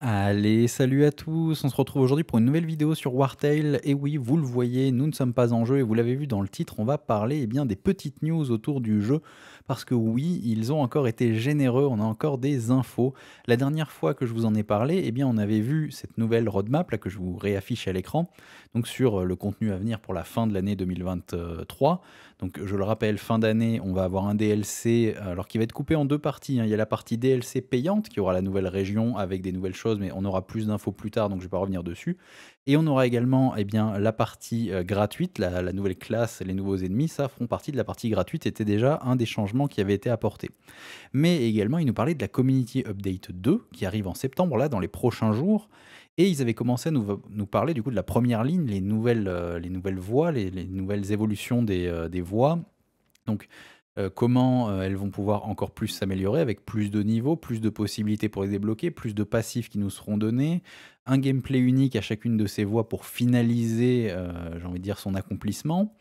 Allez, salut à tous, on se retrouve aujourd'hui pour une nouvelle vidéo sur Wartail. Et oui, vous le voyez, nous ne sommes pas en jeu et vous l'avez vu dans le titre, on va parler eh bien, des petites news autour du jeu. Parce que oui, ils ont encore été généreux, on a encore des infos. La dernière fois que je vous en ai parlé, eh bien, on avait vu cette nouvelle roadmap là, que je vous réaffiche à l'écran donc sur euh, le contenu à venir pour la fin de l'année 2023. Donc je le rappelle, fin d'année, on va avoir un DLC, alors qui va être coupé en deux parties. Hein. Il y a la partie DLC payante qui aura la nouvelle région avec des nouvelles choses, mais on aura plus d'infos plus tard, donc je ne vais pas revenir dessus. Et on aura également eh bien, la partie euh, gratuite, la, nouvelle classe, les nouveaux ennemis, ça feront partie de la partie gratuite, c'était déjà un des changements qui avait été apporté. Mais également, il nous parlait de la Community Update 2 qui arrive en septembre, là, dans les prochains jours, et ils avaient commencé à nous, parler du coup de la première ligne, les nouvelles, euh, les nouvelles voies, les, nouvelles évolutions des, euh, voies. Donc, euh, comment elles vont pouvoir encore plus s'améliorer avec plus de niveaux, plus de possibilités pour les débloquer, plus de passifs qui nous seront donnés, un gameplay unique à chacune de ces voies pour finaliser, j'ai envie de dire, son accomplissement.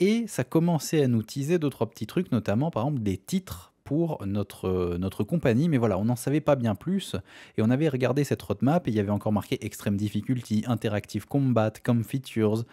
Et ça commençait à nous teaser d'autres petits trucs, notamment par exemple des titres pour notre, notre compagnie. Mais voilà, on n'en savait pas bien plus. Et on avait regardé cette roadmap et il y avait encore marqué Extreme Difficulty, Interactive Combat, Come Features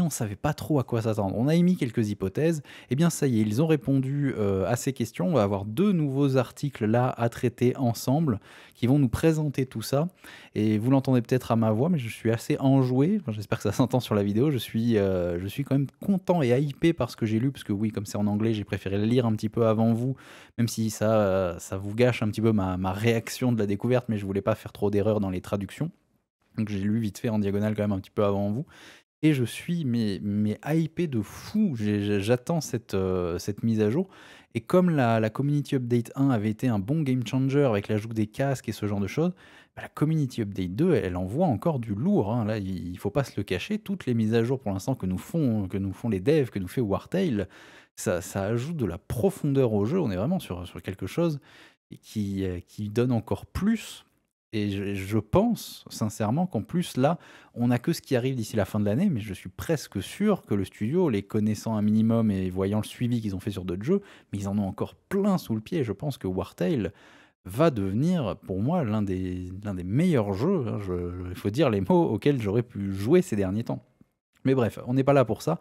on ne savait pas trop à quoi s'attendre. On a émis quelques hypothèses, et eh bien ça y est, ils ont répondu euh, à ces questions. On va avoir deux nouveaux articles là à traiter ensemble qui vont nous présenter tout ça. Et vous l'entendez peut-être à ma voix, mais je suis assez enjoué. J'espère que ça s'entend sur la vidéo. Je suis, euh, je suis quand même content et hypé par ce que j'ai lu, parce que oui, comme c'est en anglais, j'ai préféré le lire un petit peu avant vous, même si ça, ça vous gâche un petit peu ma, réaction de la découverte, mais je voulais pas faire trop d'erreurs dans les traductions. Donc j'ai lu vite fait en diagonale quand même un petit peu avant vous. Et je suis mais, mais hypé de fou. J'attends cette, euh, cette mise à jour. Et comme la, la, Community Update 1 avait été un bon game changer avec l'ajout des casques et ce genre de choses, bah, la Community Update 2, elle envoie encore du lourd. Hein. Là, il ne faut pas se le cacher. Toutes les mises à jour pour l'instant que, nous font, que nous font les devs, que nous fait Wartail, ça, ça ajoute de la profondeur au jeu. On est vraiment sur, sur quelque chose qui, euh, qui donne encore plus et je, pense sincèrement qu'en plus, là, on n'a que ce qui arrive d'ici la fin de l'année, mais je suis presque sûr que le studio, les connaissant un minimum et voyant le suivi qu'ils ont fait sur d'autres jeux, mais ils en ont encore plein sous le pied. Je pense que Wartail va devenir pour moi l'un des, meilleurs jeux, hein, il faut dire les mots auxquels j'aurais pu jouer ces derniers temps. Mais bref, on n'est pas là pour ça.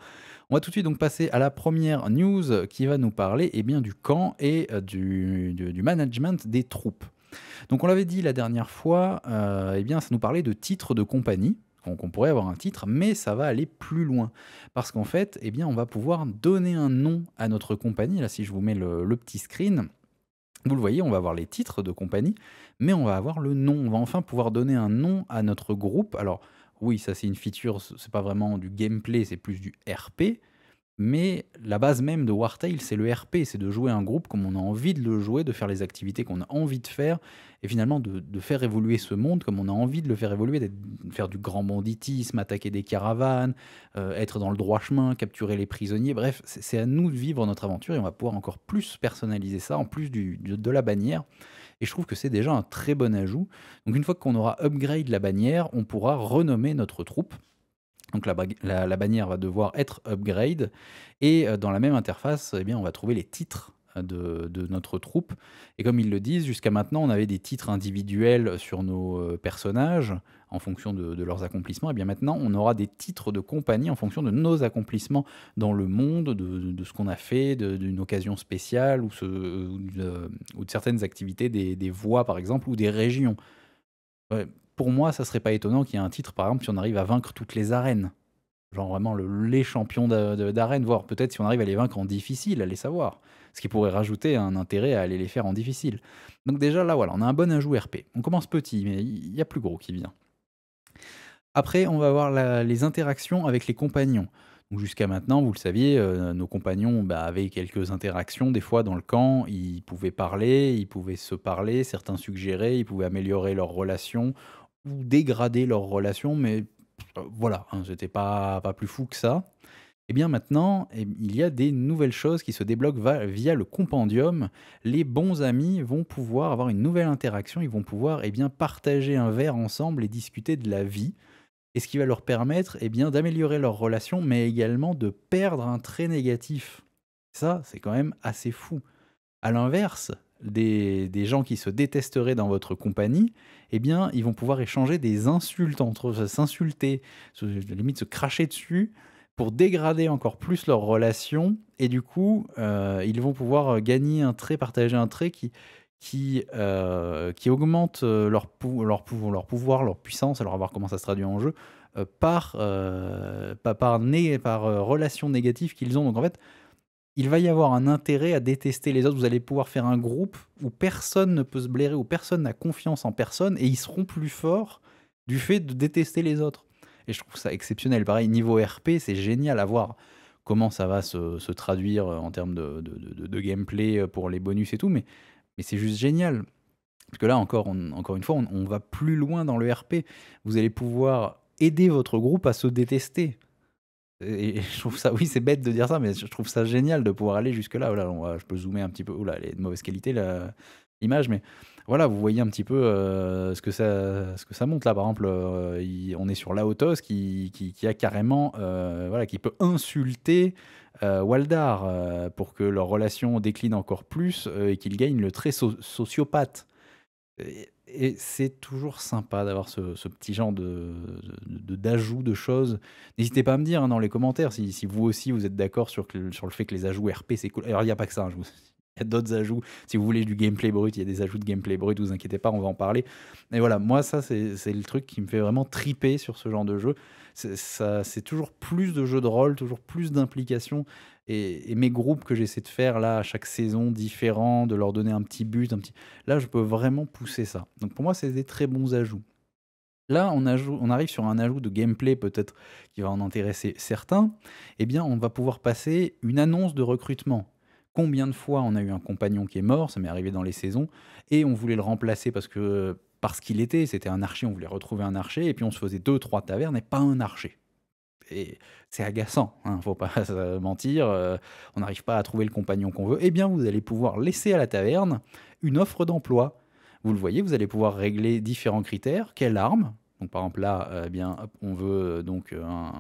On va tout de suite donc passer à la première news qui va nous parler eh bien, du camp et euh, du management des troupes. Donc on l'avait dit la dernière fois, euh, eh bien ça nous parlait de titres de compagnie. Donc on pourrait avoir un titre, mais ça va aller plus loin. Parce qu'en fait, eh bien, on va pouvoir donner un nom à notre compagnie. Là, si je vous mets le, le petit screen, vous le voyez, on va avoir les titres de compagnie, mais on va avoir le nom. On va enfin pouvoir donner un nom à notre groupe. Alors oui, ça c'est une feature, c'est pas vraiment du gameplay, c'est plus du RP. Mais la base même de Wartail, c'est le RP, c'est de jouer un groupe comme on a envie de le jouer, de faire les activités qu'on a envie de faire, et finalement de, faire évoluer ce monde comme on a envie de le faire évoluer, de faire du grand banditisme, attaquer des caravanes, euh, être dans le droit chemin, capturer les prisonniers, bref, c'est à nous de vivre notre aventure, et on va pouvoir encore plus personnaliser ça, en plus de, de la bannière. Et je trouve que c'est déjà un très bon ajout. Donc une fois qu'on aura upgrade la bannière, on pourra renommer notre troupe. Donc la, la, bannière va devoir être upgrade. Et euh, dans la même interface, eh bien, on va trouver les titres euh, de, notre troupe. Et comme ils le disent, jusqu'à maintenant, on avait des titres individuels sur nos euh, personnages en fonction de, leurs accomplissements. Et bien maintenant, on aura des titres de compagnie en fonction de nos accomplissements dans le monde, de, ce qu'on a fait, d'une occasion spéciale ou, ce, de, certaines activités, des, des voies par exemple, ou des régions. Ouais, pour moi, ça serait pas étonnant qu'il y ait un titre, par exemple, si on arrive à vaincre toutes les arènes. Genre vraiment les champions d'arènes, voire peut-être si on arrive à les vaincre en difficile, à les savoir. Ce qui pourrait rajouter un intérêt à aller les faire en difficile. Donc déjà là, voilà, on a un bon ajout RP. On commence petit, mais il y a plus gros qui vient. Après, on va voir les interactions avec les compagnons. Jusqu'à maintenant, vous le saviez, euh, nos compagnons bah, avaient quelques interactions. Des fois, dans le camp, ils pouvaient parler, ils pouvaient se parler, certains suggéraient, ils pouvaient améliorer leurs relations dégrader leur relation, mais euh, voilà, c'était hein, pas, plus fou que ça. Et eh bien maintenant, eh, il y a des nouvelles choses qui se débloquent via le compendium. Les bons amis vont pouvoir avoir une nouvelle interaction, ils vont pouvoir et eh bien, partager un verre ensemble et discuter de la vie. Et ce qui va leur permettre et bien, d'améliorer leur relation, mais également de perdre un trait négatif. Ça, c'est quand même assez fou. À l'inverse, des, des gens qui se détesteraient dans votre compagnie, eh bien, ils vont pouvoir échanger des insultes entre eux, s'insulter, limite se cracher dessus pour dégrader encore plus leur relation. Et du coup, euh, ils vont pouvoir euh, gagner un trait, partager un trait qui, qui, euh, qui augmente leur, leur, pouvoir, leur puissance, alors à voir comment ça se traduit en jeu, par, par, né par relation négative qu'ils ont. Donc en fait, il va y avoir un intérêt à détester les autres. Vous allez pouvoir faire un groupe où personne ne peut se blairer, où personne n'a confiance en personne, et ils seront plus forts du fait de détester les autres. Et je trouve ça exceptionnel. Pareil, niveau RP, c'est génial à voir comment ça va se, traduire en termes de, de, gameplay pour les bonus et tout, mais, mais c'est juste génial. Parce que là, encore, encore une fois, on va plus loin dans le RP. Vous allez pouvoir aider votre groupe à se détester je trouve ça, oui, c'est bête de dire ça, mais je trouve ça génial de pouvoir aller jusque-là. je peux zoomer un petit peu. Oula, elle est de mauvaise qualité l'image, mais voilà, vous voyez un petit peu euh, ce, que ça, montre. là. Par exemple, euh, on est sur Laotos qui, qui, a carrément, euh, voilà, qui peut insulter Waldar pour que leur relation décline encore plus et qu'il gagne le trait sociopathe. Et, c'est toujours sympa d'avoir ce, petit genre de, d'ajout de, choses. N'hésitez pas à me dire hein, dans les commentaires si, vous aussi vous êtes d'accord sur, sur, le fait que les ajouts RP c'est cool. Alors il n'y a pas que ça, hein, il y a d'autres ajouts. Si vous voulez du gameplay brut, il y a des ajouts de gameplay brut, vous inquiétez pas, on va en parler. Mais voilà, moi ça c'est, le truc qui me fait vraiment triper sur ce genre de jeu. C'est, ça, c'est toujours plus de jeux de rôle, toujours plus d'implications et, mes groupes que j'essaie de faire là, à chaque saison différents, de leur donner un petit but, un petit... là, je peux vraiment pousser ça. Donc pour moi, c'est des très bons ajouts. Là, on, arrive sur un ajout de gameplay peut-être qui va en intéresser certains. Eh bien, on va pouvoir passer une annonce de recrutement. Combien de fois on a eu un compagnon qui est mort, ça m'est arrivé dans les saisons, et on voulait le remplacer parce que parce qu'il était, c'était un archer, on voulait retrouver un archer, et puis on se faisait deux, trois tavernes et pas un archer et c'est agaçant, ne hein, faut pas mentir, euh, on n'arrive pas à trouver le compagnon qu'on veut, eh bien vous allez pouvoir laisser à la taverne une offre d'emploi. Vous le voyez, vous allez pouvoir régler différents critères, quelle arme, donc par exemple là, euh, eh bien, on veut euh, donc un...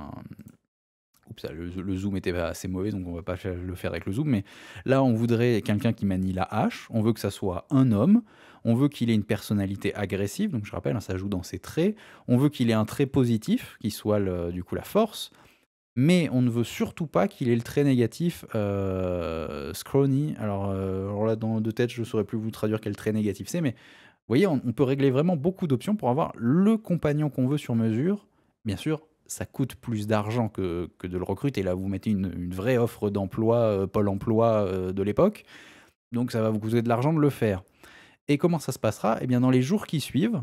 Oups, le, zoom était assez mauvais, donc on ne va pas le faire avec le zoom, mais là on voudrait quelqu'un qui manie la hache, on veut que ça soit un homme, on veut qu'il ait une personnalité agressive, donc je rappelle, hein, ça joue dans ses traits. On veut qu'il ait un trait positif, qui soit du coup la force. Mais on ne veut surtout pas qu'il ait le trait négatif euh, scrawny. Alors, euh, là, dans deux têtes, je ne saurais plus vous traduire quel trait négatif c'est, mais vous voyez, on, peut régler vraiment beaucoup d'options pour avoir le compagnon qu'on veut sur mesure. Bien sûr, ça coûte plus d'argent que, de le recruter. et Là, vous mettez une, vraie offre d'emploi, euh, Pôle emploi euh, de l'époque. Donc, ça va vous coûter de l'argent de le faire. Et comment ça se passera Eh bien, dans les jours qui suivent,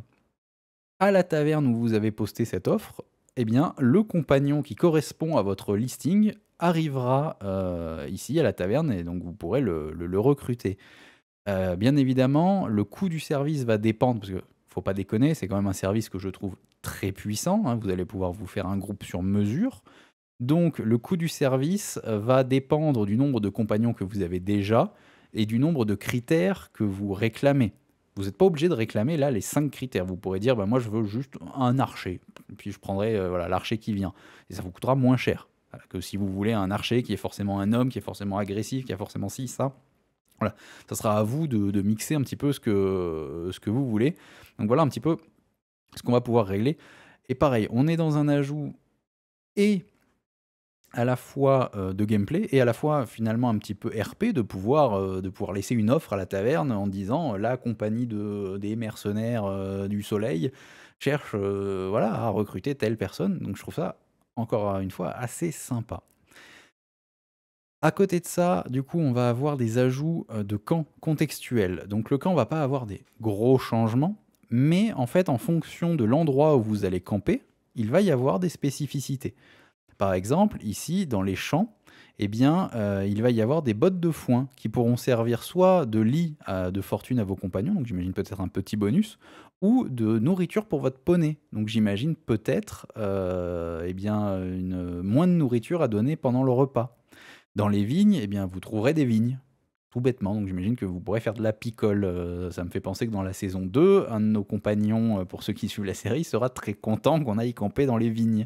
à la taverne où vous avez posté cette offre, eh bien, le compagnon qui correspond à votre listing arrivera euh, ici à la taverne et donc vous pourrez le, recruter. Euh, bien évidemment, le coût du service va dépendre, parce ne faut pas déconner, c'est quand même un service que je trouve très puissant. Hein. vous allez pouvoir vous faire un groupe sur mesure. Donc, le coût du service va dépendre du nombre de compagnons que vous avez déjà et du nombre de critères que vous réclamez. Vous n'êtes pas obligé de réclamer là les cinq critères. Vous pourrez dire, bah, moi je veux juste un archer, puis je prendrai euh, voilà l'archer qui vient. Et ça vous coûtera moins cher que si vous voulez un archer qui est forcément un homme, qui est forcément agressif, qui a forcément ci, ça. Voilà, ça sera à vous de, mixer un petit peu ce que, ce que vous voulez. Donc voilà un petit peu ce qu'on va pouvoir régler. Et pareil, on est dans un ajout et à la fois euh, de gameplay et à la fois finalement un petit peu RP de pouvoir, euh, de pouvoir laisser une offre à la taverne en disant euh, la compagnie des mercenaires du soleil cherche voilà, à recruter telle personne. Donc je trouve ça, encore une fois, assez sympa. À côté de ça, du coup, on va avoir des ajouts de camps contextuels. Donc le camp ne va pas avoir des gros changements, mais en fait, en fonction de l'endroit où vous allez camper, il va y avoir des spécificités. Par exemple, ici, dans les champs, eh bien, euh, il va y avoir des bottes de foin qui pourront servir soit de lit à, de fortune à vos compagnons, donc j'imagine peut-être un petit bonus, ou de nourriture pour votre poney. Donc j'imagine peut-être euh, eh bien, une, moins de nourriture à donner pendant le repas. Dans les vignes, eh bien, vous trouverez des vignes, tout bêtement. Donc j'imagine que vous pourrez faire de la picole. Euh, ça me fait penser que dans la saison 2, un de nos compagnons, pour ceux qui suivent la série, sera très content qu'on aille camper dans les vignes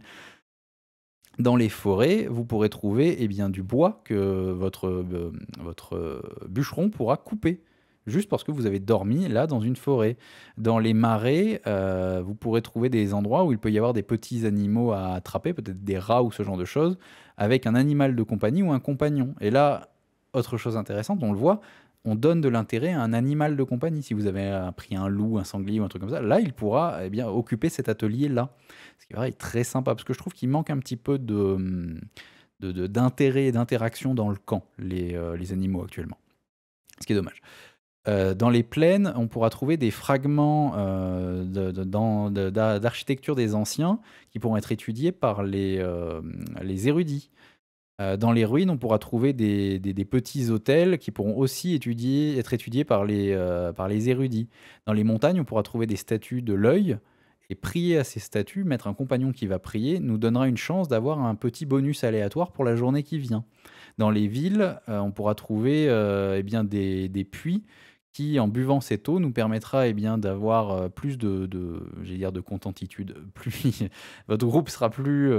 dans les forêts, vous pourrez trouver eh bien, du bois que votre, euh, votre euh, bûcheron pourra couper juste parce que vous avez dormi là dans une forêt. Dans les marais, euh, vous pourrez trouver des endroits où il peut y avoir des petits animaux à attraper, peut-être des rats ou ce genre de choses, avec un animal de compagnie ou un compagnon. Et là, autre chose intéressante, on le voit, on donne de l'intérêt à un animal de compagnie. Si vous avez pris un loup, un sanglier ou un truc comme ça, là, il pourra eh bien, occuper cet atelier-là. Ce qui est très sympa, parce que je trouve qu'il manque un petit peu d'intérêt et d'interaction dans le camp, les, euh, animaux actuellement. Ce qui est dommage. Euh, dans les plaines, on pourra trouver des fragments euh, d'architecture des anciens qui pourront être étudiés par les érudits. Euh, dans les ruines, on pourra trouver des, petits hôtels qui pourront aussi être étudiés euh, par les, érudits. Dans les montagnes, on pourra trouver des statues de l'œil et prier à ces statues, mettre un compagnon qui va prier, nous donnera une chance d'avoir un petit bonus aléatoire pour la journée qui vient. Dans les villes, euh, on pourra trouver eh bien des, puits qui, en buvant cette eau, nous permettra eh bien d'avoir plus de, de dire de contentitude. Plus votre groupe sera plus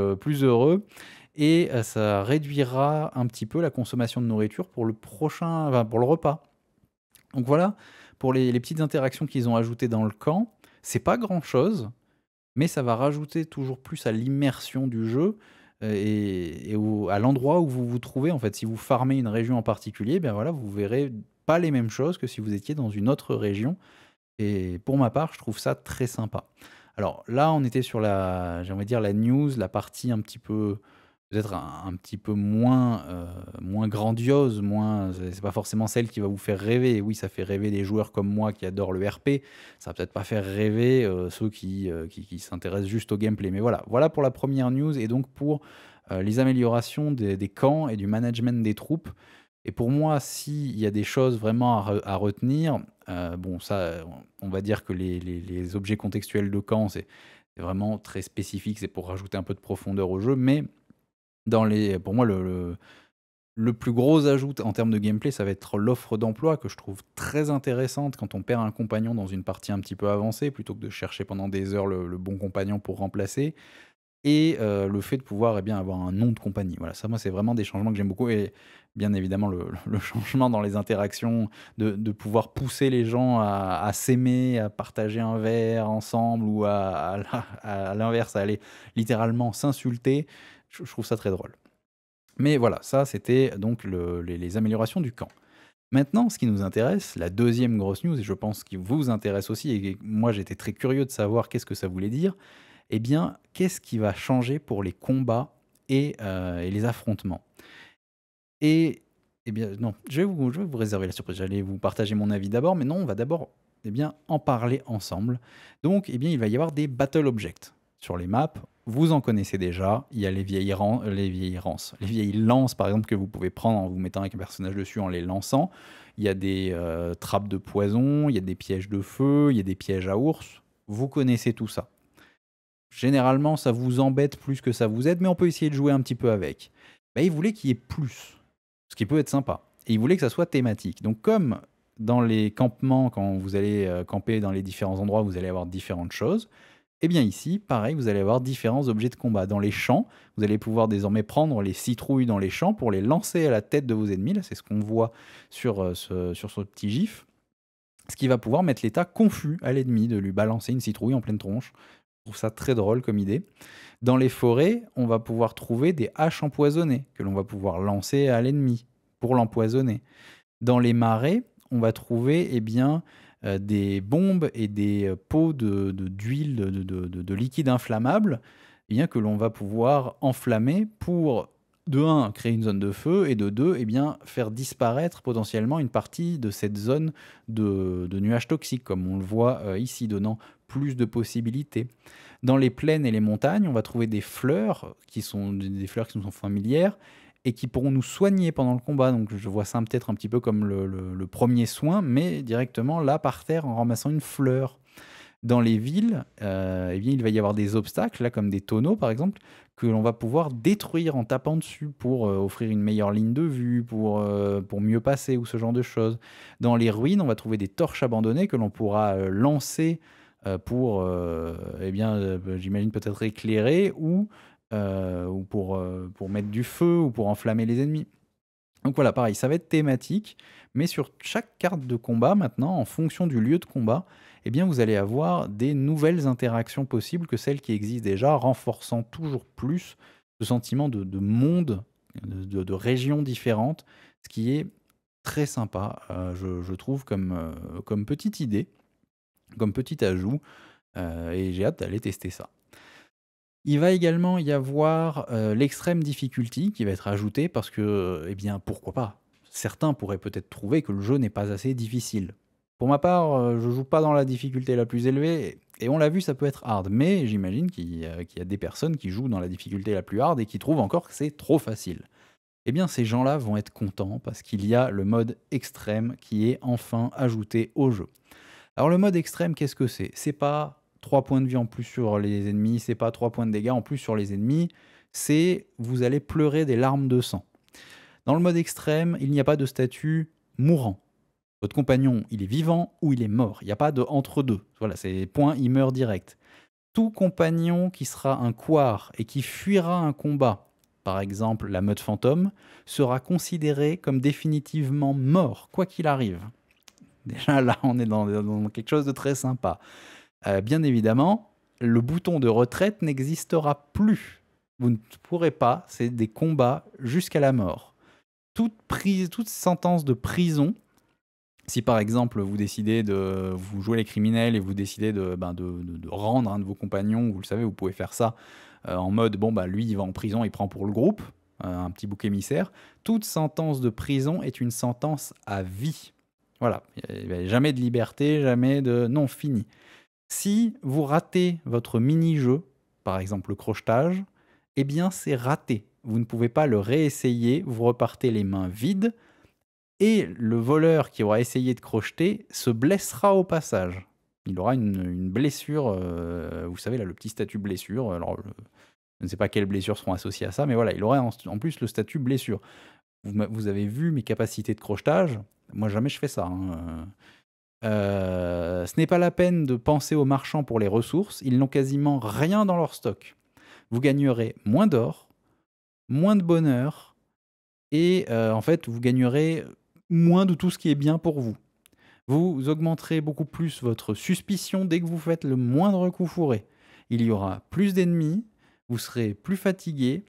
heureux et euh, ça réduira un petit peu la consommation de nourriture pour le prochain, pour le repas. Donc voilà pour les, petites interactions qu'ils ont ajoutées dans le camp. C'est pas grand chose, mais ça va rajouter toujours plus à l'immersion du jeu euh, et, à l'endroit où vous vous trouvez. En fait, si vous farmez une région en particulier, ben voilà, vous verrez pas les mêmes choses que si vous étiez dans une autre région. Et pour ma part, je trouve ça très sympa. Alors là, on était sur la, j'ai dire la news, la partie un petit peu peut-être un, petit peu moins, euh, moins grandiose, moins, c'est pas forcément celle qui va vous faire rêver. oui, ça fait rêver des joueurs comme moi qui adorent le RP. Ça va peut-être pas faire rêver euh, ceux euh, qui, qui, s'intéressent juste au gameplay. Mais voilà, voilà pour la première news et donc pour les améliorations des, camps et du management des troupes. Et pour moi, s'il y a des choses vraiment à, retenir, bon, ça, on va dire que les, les objets contextuels de camp, c'est vraiment très spécifique, c'est pour rajouter un peu de profondeur au jeu, mais les, pour moi, le, le, plus gros ajout en termes de gameplay, ça va être l'offre d'emploi que je trouve très intéressante quand on perd un compagnon dans une partie un petit peu avancée, plutôt que de chercher pendant des heures le, bon compagnon pour remplacer. Et euh, le fait de pouvoir et eh bien, avoir un nom de compagnie. Voilà, ça, moi, c'est vraiment des changements que j'aime beaucoup. Et bien évidemment, le, changement dans les interactions, de, pouvoir pousser les gens à, s'aimer, à partager un verre ensemble, ou à, à l'inverse, à aller littéralement s'insulter, je, trouve ça très drôle. Mais voilà, ça c'était donc les, améliorations du camp. Maintenant, ce qui nous intéresse, la deuxième grosse news, et je pense qui vous intéresse aussi, et moi j'étais très curieux de savoir qu'est-ce que ça voulait dire, eh bien, qu'est-ce qui va changer pour les combats euh, et, les affrontements Et, eh bien, non, je vais, vous, je vais vous réserver la surprise, j'allais vous partager mon avis d'abord, mais non, on va d'abord eh bien, en parler ensemble. Donc, eh bien, il va y avoir des battle objects sur les maps, vous en connaissez déjà. Il y a les vieilles, les rances, les vieilles lances par exemple que vous pouvez prendre en vous mettant avec un personnage dessus en les lançant. Il y a des euh, trappes de poison, il y a des pièges de feu, il y a des pièges à ours. Vous connaissez tout ça. Généralement, ça vous embête plus que ça vous aide, mais on peut essayer de jouer un petit peu avec. Mais il voulait qu'il y ait plus, ce qui peut être sympa. Et il voulait que ça soit thématique. Donc comme dans les campements, quand vous allez euh, camper dans les différents endroits, vous allez avoir différentes choses. Eh bien ici, pareil, vous allez avoir différents objets de combat. Dans les champs, vous allez pouvoir désormais prendre les citrouilles dans les champs pour les lancer à la tête de vos ennemis. Là, c'est ce qu'on voit sur euh, ce, sur ce petit gif. Ce qui va pouvoir mettre l'état confus à l'ennemi, de lui balancer une citrouille en pleine tronche. Je trouve ça très drôle comme idée. Dans les forêts, on va pouvoir trouver des haches empoisonnées que l'on va pouvoir lancer à l'ennemi pour l'empoisonner. Dans les marais, on va trouver eh bien, euh, des bombes et des euh, pots d'huile, de, d'huile de, liquide inflammable, eh bien, que l'on va pouvoir enflammer pour de 1, créer une zone de feu, et de 2, eh bien, faire disparaître potentiellement une partie de cette zone de, nuages toxiques, comme on le voit euh, ici, donnant plus de possibilités. Dans les plaines et les montagnes, on va trouver des fleurs qui sont des fleurs qui nous sont familières, et qui pourront nous soigner pendant le combat. Donc je vois ça peut-être un petit peu comme le, premier soin, mais directement là par terre en ramassant une fleur. Dans les villes, euh, eh bien, il va y avoir des obstacles, là, comme des tonneaux par exemple, que l'on va pouvoir détruire en tapant dessus pour euh, offrir une meilleure ligne de vue, pour, euh, pour mieux passer ou ce genre de choses. Dans les ruines, on va trouver des torches abandonnées que l'on pourra lancer pour, eh bien, j'imagine peut-être éclairer ou euh, ou pour, euh, pour mettre du feu, ou pour enflammer les ennemis. Donc voilà, pareil, ça va être thématique, mais sur chaque carte de combat maintenant, en fonction du lieu de combat, eh bien vous allez avoir des nouvelles interactions possibles que celles qui existent déjà, renforçant toujours plus ce sentiment de, monde, de, de, régions différentes, ce qui est très sympa, euh, je, trouve, comme, comme petite idée, comme petit ajout, et j'ai hâte d'aller tester ça. Il va également y avoir euh, l'extrême difficulté qui va être ajoutée parce que, euh, eh bien, pourquoi pas Certains pourraient peut-être trouver que le jeu n'est pas assez difficile. Pour ma part, euh, je joue pas dans la difficulté la plus élevée, et on l'a vu, ça peut être hard, mais j'imagine qu'il y, y, a des personnes qui jouent dans la difficulté la plus hard et qui trouvent encore que c'est trop facile. Eh bien, ces gens-là vont être contents parce qu'il y a le mode extrême qui est enfin ajouté au jeu. Alors, le mode extrême, qu'est-ce que c'est C'est pas 3 points de vie en plus sur les ennemis, c'est pas trois points de dégâts en plus sur les ennemis, c'est vous allez pleurer des larmes de sang. Dans le mode extrême, il n'y a pas de statut mourant. Votre compagnon, il est vivant ou il est mort. Il n'y a pas de entre-deux. Voilà, c'est point, il meurt direct. Tout compagnon qui sera un quar et qui fuira un combat, par exemple la meute fantôme, sera considéré comme définitivement mort, quoi qu'il arrive. Déjà là, on est dans quelque chose de très sympa. Euh, bien évidemment, le bouton de retraite n'existera plus. Vous ne pourrez pas, c'est des combats jusqu'à la mort. Toute, prise, toute sentence de prison, si par exemple vous décidez de vous jouer les criminels et vous décidez ben, de, rendre un de vos compagnons, vous le savez, vous pouvez faire ça euh, en mode bon, bah lui il va en prison, il prend pour le groupe, euh, un petit bouc émissaire. Toute sentence de prison est une sentence à vie. Voilà, jamais de liberté, jamais de. Non, fini. Si vous ratez votre mini-jeu, par exemple le crochetage, eh bien c'est raté. Vous ne pouvez pas le réessayer, vous repartez les mains vides, et le voleur qui aura essayé de crocheter se blessera au passage. Il aura une, blessure, euh, vous savez là, le petit statut blessure, alors euh, je ne sais pas quelles blessures seront associées à ça, mais voilà, il aura en, plus le statut blessure. Vous, avez vu mes capacités de crochetage, moi jamais je fais ça. Hein, euh. Euh, ce n'est pas la peine de penser aux marchands pour les ressources, ils n'ont quasiment rien dans leur stock. Vous gagnerez moins d'or, moins de bonheur, et euh, en fait, vous gagnerez moins de tout ce qui est bien pour vous. Vous augmenterez beaucoup plus votre suspicion dès que vous faites le moindre coup fourré. Il y aura plus d'ennemis, vous serez plus fatigué,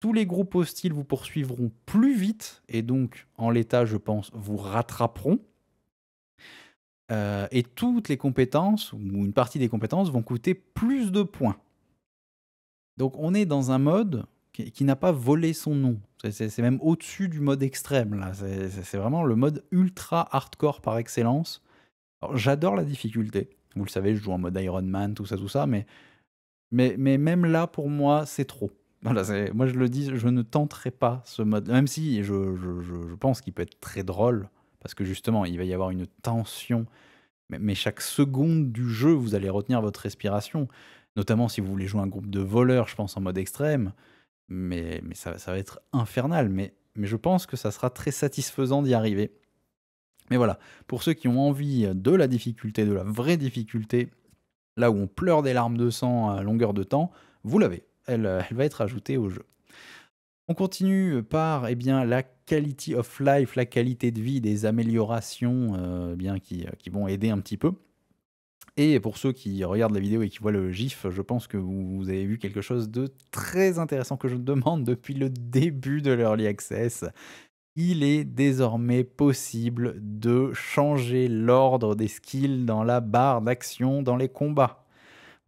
tous les groupes hostiles vous poursuivront plus vite, et donc, en l'état, je pense, vous rattraperont. Euh, et toutes les compétences, ou une partie des compétences, vont coûter plus de points. Donc on est dans un mode qui, n'a pas volé son nom. C'est même au-dessus du mode extrême, C'est vraiment le mode ultra hardcore par excellence. J'adore la difficulté. Vous le savez, je joue en mode Iron Man, tout ça, tout ça, mais, même là, pour moi, c'est trop. moi, je le dis, je ne tenterai pas ce mode. Même si je pense qu'il peut être très drôle, parce que justement, il va y avoir une tension, mais, chaque seconde du jeu, vous allez retenir votre respiration, notamment si vous voulez jouer un groupe de voleurs, je pense, en mode extrême, mais, mais ça, ça va être infernal, mais, mais je pense que ça sera très satisfaisant d'y arriver. Mais voilà, pour ceux qui ont envie de la difficulté, de la vraie difficulté, là où on pleure des larmes de sang à longueur de temps, vous l'avez. elle va être ajoutée au jeu. On continue euh, par eh bien, la quality of life, la qualité de vie, des améliorations euh, bien, euh, qui, vont aider un petit peu. Et pour ceux qui regardent la vidéo et qui voient le GIF, je pense que vous, avez vu quelque chose de très intéressant que je demande depuis le début de l'Early Access. Il est désormais possible de changer l'ordre des skills dans la barre d'action dans les combats.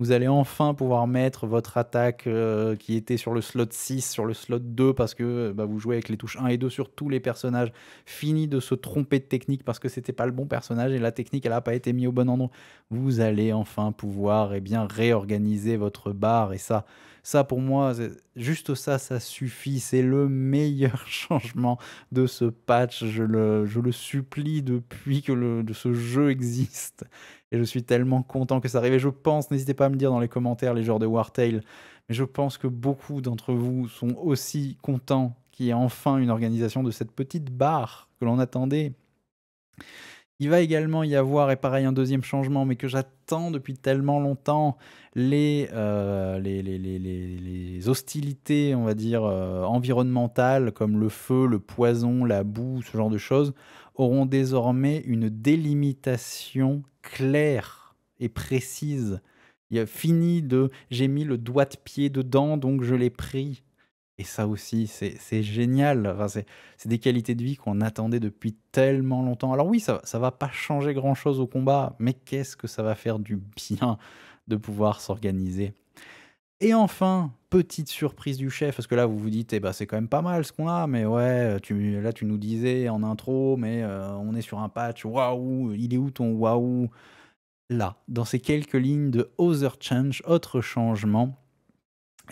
Vous allez enfin pouvoir mettre votre attaque euh, qui était sur le slot 6, sur le slot 2, parce que euh, bah, vous jouez avec les touches 1 et 2 sur tous les personnages. Fini de se tromper de technique parce que c'était pas le bon personnage et la technique, elle n'a pas été mise au bon endroit. Vous allez enfin pouvoir et eh bien, réorganiser votre barre. Et ça, ça pour moi, juste ça, ça suffit. C'est le meilleur changement de ce patch. Je le, je le supplie depuis que le, ce jeu existe. Et je suis tellement content que ça arrive. Et je pense, n'hésitez pas à me dire dans les commentaires les genres de Wartail, mais je pense que beaucoup d'entre vous sont aussi contents qu'il y ait enfin une organisation de cette petite barre que l'on attendait. Il va également y avoir, et pareil, un deuxième changement, mais que j'attends depuis tellement longtemps, les, euh, les, hostilités, on va dire, euh, environnementales, comme le feu, le poison, la boue, ce genre de choses, auront désormais une délimitation claire et précise. Il y a fini de j'ai mis le doigt de pied dedans, donc je l'ai pris. Et ça aussi, c'est génial. c'est des qualités de vie qu'on attendait depuis tellement longtemps. Alors oui, ça, ça va pas changer grand-chose au combat, mais qu'est-ce que ça va faire du bien de pouvoir s'organiser. Et enfin, petite surprise du chef Parce que là, vous vous dites, eh ben, c'est quand même pas mal ce qu'on a, mais ouais, tu, là, tu nous disais en intro, mais euh, on est sur un patch, waouh, il est où ton waouh Là, dans ces quelques lignes de Other Change, autre changement,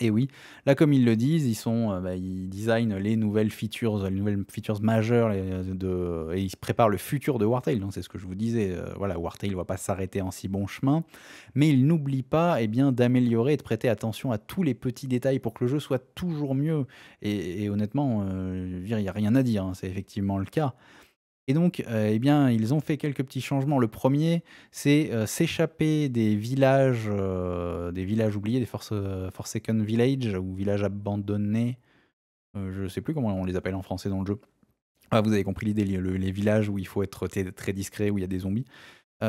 et oui, là, comme ils le disent, ils, sont, euh, bah, ils designent les nouvelles features, les nouvelles features majeures euh, et ils préparent le futur de Wartail. Hein, c'est ce que je vous disais. Euh, voilà, Wartail ne va pas s'arrêter en si bon chemin, mais ils n'oublient pas eh bien, d'améliorer et de prêter attention à tous les petits détails pour que le jeu soit toujours mieux. Et, honnêtement, il n'y a rien à dire. Hein, c'est effectivement le cas. Et donc, euh, eh bien, ils ont fait quelques petits changements. Le premier, c'est euh, s'échapper des villages, euh, des villages oubliés, des Forsaken Village ou villages abandonnés. je ne sais plus comment on les appelle en français dans le jeu. Ah, vous avez compris l'idée, les, villages où il faut être très discret, où il y a des zombies.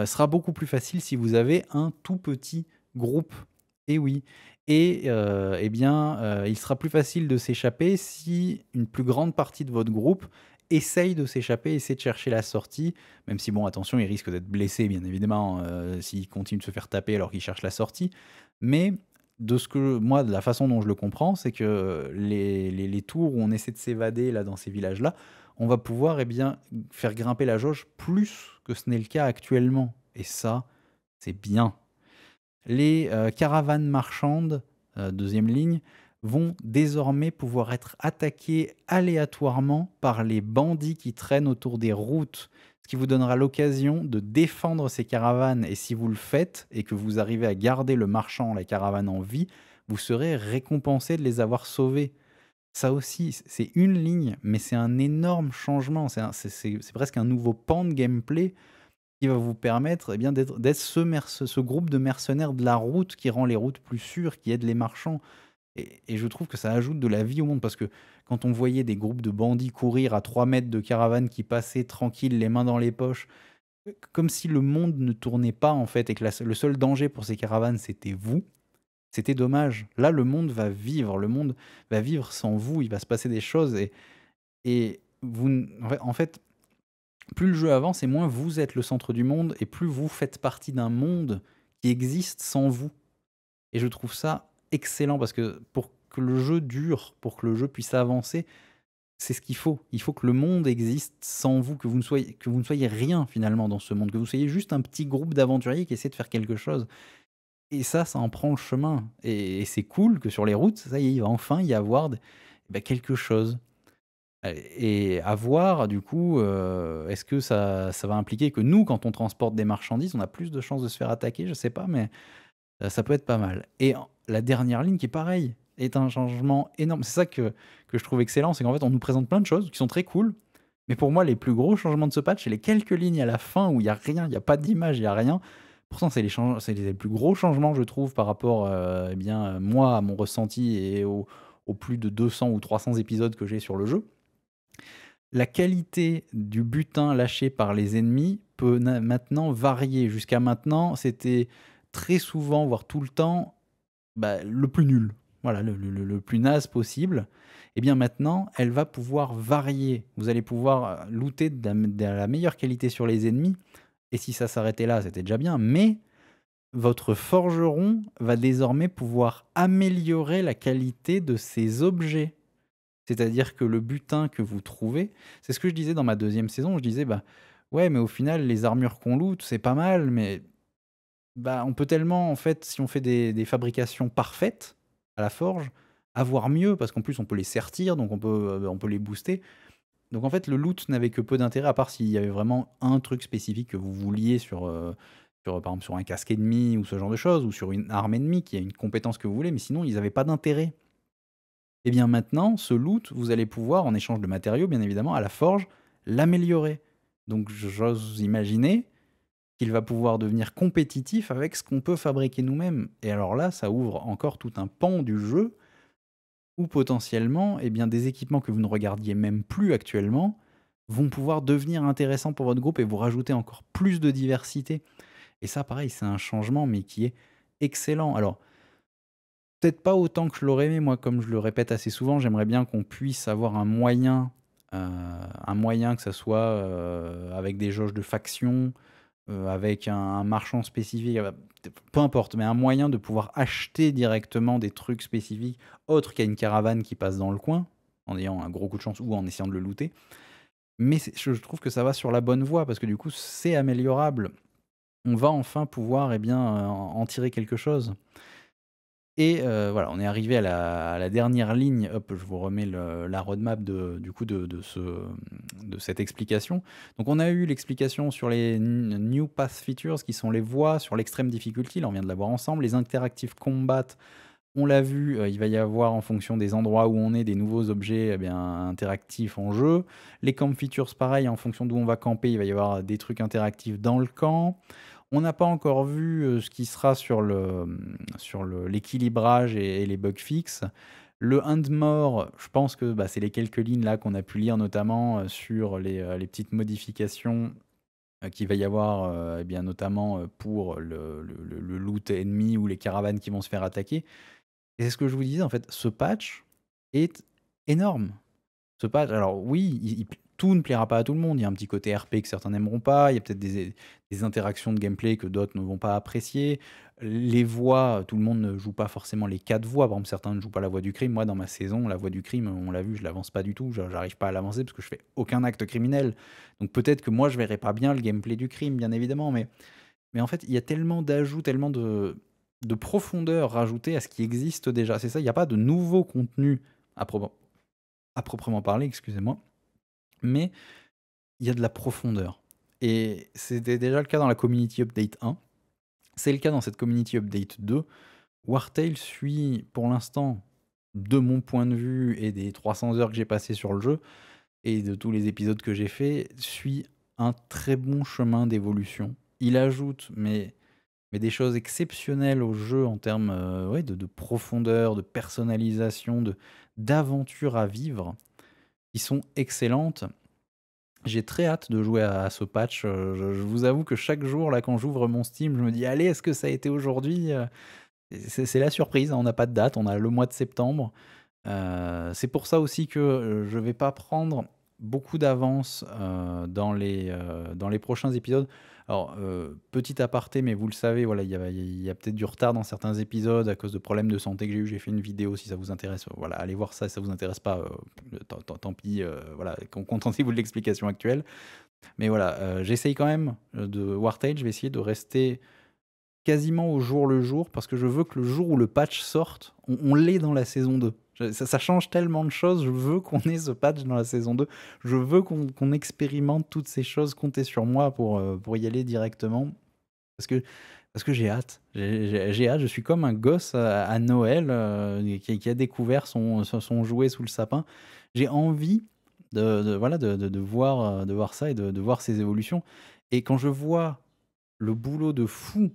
sera beaucoup plus facile si vous avez un tout petit groupe. Et eh oui. Et eh bien, il sera plus facile de s'échapper si une plus grande partie de votre groupe essaye de s'échapper, essaie de chercher la sortie, même si, bon, attention, il risque d'être blessé, bien évidemment, euh, s'il continue de se faire taper alors qu'il cherche la sortie. Mais de ce que moi, de la façon dont je le comprends, c'est que les, tours où on essaie de s'évader là dans ces villages-là, on va pouvoir eh bien, faire grimper la jauge plus que ce n'est le cas actuellement. Et ça, c'est bien. Les euh, caravanes marchandes, euh, deuxième ligne, vont désormais pouvoir être attaqués aléatoirement par les bandits qui traînent autour des routes, ce qui vous donnera l'occasion de défendre ces caravanes et si vous le faites et que vous arrivez à garder le marchand, la caravane en vie, vous serez récompensé de les avoir sauvés. Ça aussi, c'est une ligne, mais c'est un énorme changement, c'est presque un nouveau pan de gameplay qui va vous permettre eh d'être ce, ce, groupe de mercenaires de la route qui rend les routes plus sûres, qui aide les marchands. Et, je trouve que ça ajoute de la vie au monde parce que quand on voyait des groupes de bandits courir à 3 mètres de caravane qui passaient tranquilles, les mains dans les poches, euh, comme si le monde ne tournait pas en fait et que le seul danger pour ces caravanes c'était vous, c'était dommage. Là, le monde va vivre, le monde va vivre sans vous, il va se passer des choses et, et vous, en fait, plus le jeu avance et moins vous êtes le centre du monde et plus vous faites partie d'un monde qui existe sans vous. Et je trouve ça excellent parce que pour que le jeu dure, pour que le jeu puisse avancer, c'est ce qu'il faut. Il faut que le monde existe sans vous, que vous ne soyez, que vous ne soyez rien finalement dans ce monde, que vous soyez juste un petit groupe d'aventuriers qui essaie de faire quelque chose. Et ça, ça en prend le chemin. Et, c'est cool que sur les routes, ça y est, va enfin y avoir eh ben, quelque chose. Euh, et avoir du coup, euh, est-ce que ça, ça va impliquer que nous, quand on transporte des marchandises, on a plus de chances de se faire attaquer Je sais pas, mais euh, ça peut être pas mal. Et la dernière ligne qui est pareil est un changement énorme. C'est ça que, je trouve excellent, c'est qu'en fait on nous présente plein de choses qui sont très cool, mais pour moi les plus gros changements de ce patch, c'est les quelques lignes à la fin où il n'y a rien, il n'y a pas d'image, il n'y a rien. Pourtant, c'est les, c'est les plus gros changements, je trouve, par rapport, euh, eh bien, moi, à mon ressenti et aux plus de 200 ou 300 épisodes que j'ai sur le jeu. La qualité du butin lâché par les ennemis peut maintenant varier. Jusqu'à maintenant, c'était très souvent, voire tout le temps, bah, le plus nul, voilà, le, plus naze possible, et eh bien maintenant, elle va pouvoir varier. Vous allez pouvoir euh, looter de la, meilleure qualité sur les ennemis. Et si ça s'arrêtait là, c'était déjà bien. Mais votre forgeron va désormais pouvoir améliorer la qualité de ses objets. C'est-à-dire que le butin que vous trouvez, c'est ce que je disais dans ma deuxième saison, je disais, bah ouais, mais au final, les armures qu'on loot, c'est pas mal, mais bah, on peut tellement, en fait, si on fait des, fabrications parfaites à la forge, avoir mieux, parce qu'en plus, on peut les sertir, donc on peut, euh, on peut les booster. Donc en fait, le loot n'avait que peu d'intérêt, à part s'il y avait vraiment un truc spécifique que vous vouliez sur, euh, sur, par exemple, sur un casque ennemi ou ce genre de choses, ou sur une arme ennemie qui a une compétence que vous voulez, mais sinon, ils n'avaient pas d'intérêt. Et eh bien maintenant, ce loot, vous allez pouvoir, en échange de matériaux, bien évidemment, à la forge, l'améliorer. Donc j'ose imaginer qu'il va pouvoir devenir compétitif avec ce qu'on peut fabriquer nous-mêmes. Et alors là, ça ouvre encore tout un pan du jeu où potentiellement, eh bien, des équipements que vous ne regardiez même plus actuellement vont pouvoir devenir intéressants pour votre groupe et vous rajouter encore plus de diversité. Et ça, pareil, c'est un changement, mais qui est excellent. Alors, peut-être pas autant que je l'aurais aimé, moi, comme je le répète assez souvent, j'aimerais bien qu'on puisse avoir un moyen, euh, un moyen que ce soit euh, avec des jauges de faction, euh, avec un, marchand spécifique, euh, peu importe, mais un moyen de pouvoir acheter directement des trucs spécifiques autre qu'à une caravane qui passe dans le coin, en ayant un gros coup de chance ou en essayant de le looter. Mais je trouve que ça va sur la bonne voie parce que du coup, c'est améliorable. On va enfin pouvoir eh bien, en tirer quelque chose. Et euh, voilà, on est arrivé à la, dernière ligne. Hop, je vous remets la roadmap de, du coup de, ce, de cette explication. Donc, on a eu l'explication sur les New Path Features, qui sont les voies sur l'extrême difficulty. Là, on vient de la voir ensemble. Les Interactive Combat, on l'a vu, euh, il va y avoir en fonction des endroits où on est des nouveaux objets eh bien, interactifs en jeu. Les camp features, pareil, en fonction d'où on va camper, il va y avoir des trucs interactifs dans le camp. On n'a pas encore vu euh, ce qui sera sur l'équilibrage le, sur le, et, les bugs fixes. Le Handmore, je pense que bah, c'est les quelques lignes là qu'on a pu lire, notamment euh, sur euh, les, petites modifications qu'il va y avoir, eh bien, notamment pour le, loot ennemi ou les caravanes qui vont se faire attaquer. Et c'est ce que je vous disais, en fait, ce patch est énorme. Ce patch, alors oui, il, tout ne plaira pas à tout le monde. Il y a un petit côté RP que certains n'aimeront pas, il y a peut-être des, interactions de gameplay que d'autres ne vont pas apprécier. Les voix, tout le monde ne joue pas forcément les quatre voix. Par exemple, certains ne jouent pas la voix du crime. Moi, dans ma saison, la voix du crime, on l'a vu, je l'avance pas du tout. J'arrive pas à l'avancer parce que je fais aucun acte criminel. Donc peut-être que moi, je verrai pas bien le gameplay du crime, bien évidemment. Mais, mais en fait, il y a tellement d'ajouts, tellement de, de profondeur rajoutée à ce qui existe déjà. C'est ça, il n'y a pas de nouveau contenu à proprement parler, excusez-moi mais il y a de la profondeur. Et c'était déjà le cas dans la Community Update 1, c'est le cas dans cette Community Update 2. Wartail suit, pour l'instant, de mon point de vue et des 300 heures que j'ai passées sur le jeu, et de tous les épisodes que j'ai fait, suit un très bon chemin d'évolution. Il ajoute, mais, des choses exceptionnelles au jeu en termes euh, de, profondeur, de personnalisation, de d'aventure à vivre qui sont excellentes. J'ai très hâte de jouer à, ce patch. Euh, je, vous avoue que chaque jour, là, quand j'ouvre mon Steam, je me dis allez, est-ce que ça a été aujourd'hui euh, C'est la surprise. Hein, on n'a pas de date. On a le mois de septembre. Euh, c'est pour ça aussi que je vais pas prendre beaucoup d'avance euh, dans, les, euh, dans les prochains épisodes. Alors, euh, petit aparté, mais vous le savez, voilà, il y a, peut-être du retard dans certains épisodes à cause de problèmes de santé que j'ai eu. J'ai fait une vidéo, si ça vous intéresse, voilà, allez voir ça. Si ça vous intéresse pas, tant, pis, voilà, contentez-vous de l'explication actuelle. Mais voilà, j'essaye quand même de Wartage, je vais essayer de rester quasiment au jour le jour parce que je veux que le jour où le patch sorte, on, on l'ait dans la saison 2. Ça, change tellement de choses. Je veux qu'on ait ce patch dans la saison 2. Je veux qu'on expérimente toutes ces choses. Comptez sur moi pour, euh, pour y aller directement. Parce que, parce que j'ai hâte. J'ai hâte. Je suis comme un gosse à, Noël euh, qui, a découvert son, son jouet sous le sapin. J'ai envie de, voilà, de, voir, euh, de voir ça et de, voir ces évolutions. Et quand je vois le boulot de fou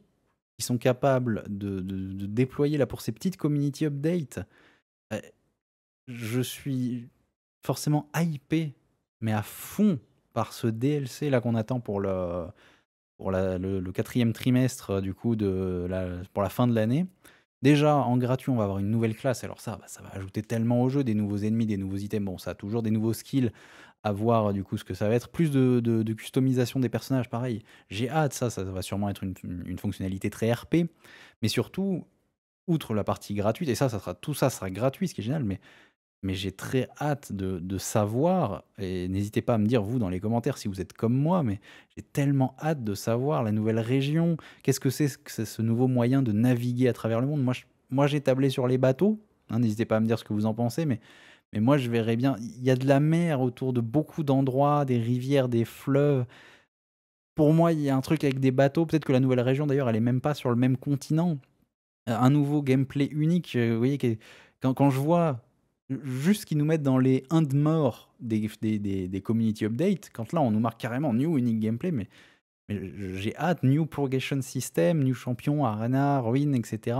qui sont capables de, déployer là pour ces petites community updates, je suis forcément hypé, mais à fond, par ce DLC là qu'on attend pour le pour le, quatrième trimestre euh, du coup de pour la fin de l'année. Déjà en gratuit, on va avoir une nouvelle classe. Alors ça, bah, ça va ajouter tellement au jeu des nouveaux ennemis, des nouveaux items. Bon, ça a toujours des nouveaux skills à voir euh, du coup ce que ça va être. Plus de, de, de customisation des personnages, pareil. J'ai hâte, ça, ça va sûrement être une, une, fonctionnalité très RP. Mais surtout, outre la partie gratuite, et ça, ça sera tout ça sera gratuit, ce qui est génial. Mais mais j'ai très hâte de, savoir, et n'hésitez pas à me dire, vous, dans les commentaires, si vous êtes comme moi, mais j'ai tellement hâte de savoir la nouvelle région, qu'est-ce que c'est ce nouveau moyen de naviguer à travers le monde. Moi, moi j'ai tablé sur les bateaux, hein, n'hésitez pas à me dire ce que vous en pensez, mais, mais moi, je verrais bien, il y a de la mer autour de beaucoup d'endroits, des rivières, des fleuves. Pour moi, il y a un truc avec des bateaux, peut-être que la nouvelle région, d'ailleurs, elle n'est même pas sur le même continent. Un nouveau gameplay unique, euh, vous voyez, quand, quand je vois juste qu'ils nous mettent dans les end more des, des, des, community updates, quand là on nous marque carrément new unique gameplay, mais, mais j'ai hâte, new progression system, new champion, arena, ruin etc.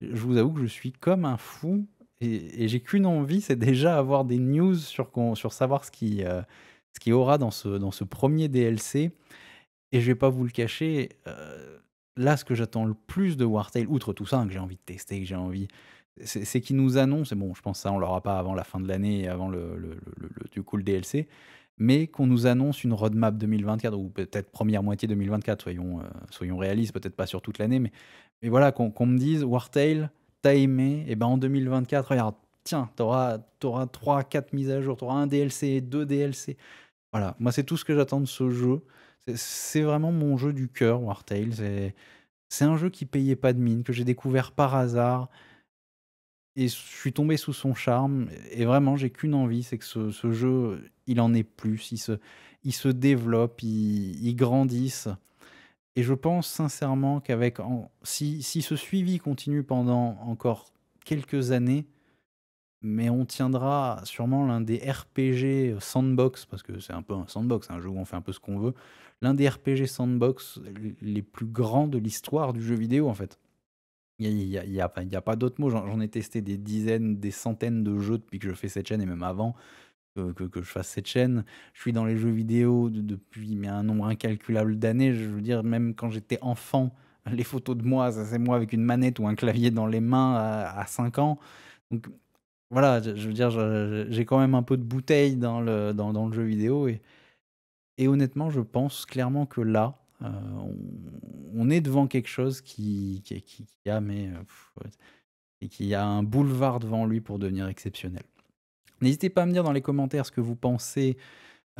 Je vous avoue que je suis comme un fou et, et j'ai qu'une envie, c'est déjà avoir des news sur, sur savoir ce qui, y euh, ce qui aura dans ce, dans ce premier DLC. Et je vais pas vous le cacher, euh, là ce que j'attends le plus de Wartail, outre tout ça, hein, que j'ai envie de tester, que j'ai envie c'est qu'ils nous annoncent, et bon, je pense que ça, on l'aura pas avant la fin de l'année et avant le, du coup le DLC, mais qu'on nous annonce une roadmap 2024, ou peut-être première moitié 2024, soyons, euh, soyons réalistes, peut-être pas sur toute l'année, mais, mais voilà, qu'on me dise, Wartail, t'as aimé, et ben en 2024, regarde, tiens, t'auras auras 3, 4 mises à jour, t'auras un DLC, deux DLC. Voilà, moi c'est tout ce que j'attends de ce jeu. C'est vraiment mon jeu du cœur, Wartail. C'est un jeu qui payait pas de mine, que j'ai découvert par hasard et je suis tombé sous son charme. Et vraiment, j'ai qu'une envie, c'est que ce, jeu, il en est plus. Il se, il se développe, il, il grandisse. Et je pense sincèrement qu'avec si, si, ce suivi continue pendant encore quelques années, mais on tiendra sûrement l'un des RPG sandbox, parce que c'est un peu un sandbox, hein, un jeu où on fait un peu ce qu'on veut, l'un des RPG sandbox les plus grands de l'histoire du jeu vidéo en fait. Il n'y a, y a, pas d'autre mot. J'en ai testé des dizaines, des centaines de jeux depuis que je fais cette chaîne et même avant euh, que, que, je fasse cette chaîne. Je suis dans les jeux vidéo depuis mais un nombre incalculable d'années. Je veux dire, même quand j'étais enfant, les photos de moi, c'est moi avec une manette ou un clavier dans les mains à, 5 ans. Donc voilà, je, je veux dire, j'ai quand même un peu de bouteille dans le, dans, dans le jeu vidéo. Et, et honnêtement, je pense clairement que là, euh, on, est devant quelque chose qui, a, mais, euh, et qui a un boulevard devant lui pour devenir exceptionnel. N'hésitez pas à me dire dans les commentaires ce que vous pensez,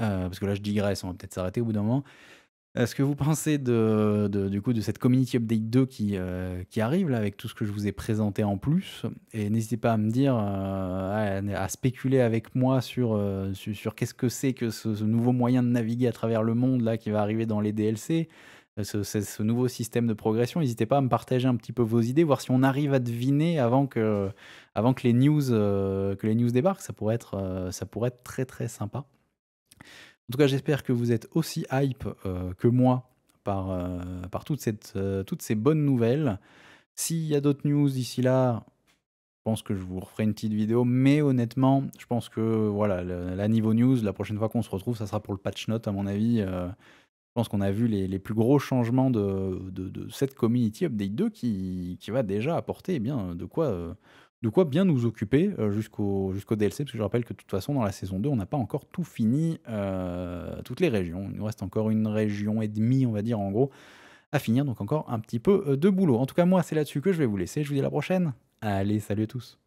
euh, parce que là je digresse, on va peut-être s'arrêter au bout d'un moment est ce que vous pensez de, du coup, de cette Community Update 2 qui, euh, qui arrive, avec tout ce que je vous ai présenté en plus. Et n'hésitez pas à me dire, euh, à, spéculer avec moi sur, euh, sur, qu'est-ce que c'est que ce, nouveau moyen de naviguer à travers le monde, là, qui va arriver dans les DLC, ce, nouveau système de progression. N'hésitez pas à me partager un petit peu vos idées, voir si on arrive à deviner avant que, avant que, les, news, que les news débarquent. Ça pourrait, être, ça pourrait être très, très sympa. En tout cas, j'espère que vous êtes aussi hype euh, que moi par, euh, par cette, euh, toutes ces bonnes nouvelles. S'il y a d'autres news d'ici là, je pense que je vous referai une petite vidéo, mais honnêtement, je pense que voilà, la niveau news, la prochaine fois qu'on se retrouve, ça sera pour le patch note, à mon avis. je pense qu'on a vu les, plus gros changements de, de, cette community update 2 qui, va déjà apporter eh bien, de quoi de quoi bien nous occuper euh, jusqu'au DLC, parce que je rappelle que de toute façon, dans la saison 2, on n'a pas encore tout fini, euh, toutes les régions. Il nous reste encore une région et demie, on va dire, en gros, à finir, donc encore un petit peu euh, de boulot. En tout cas, moi, c'est là-dessus que je vais vous laisser. Je vous dis à la prochaine. Allez, salut à tous.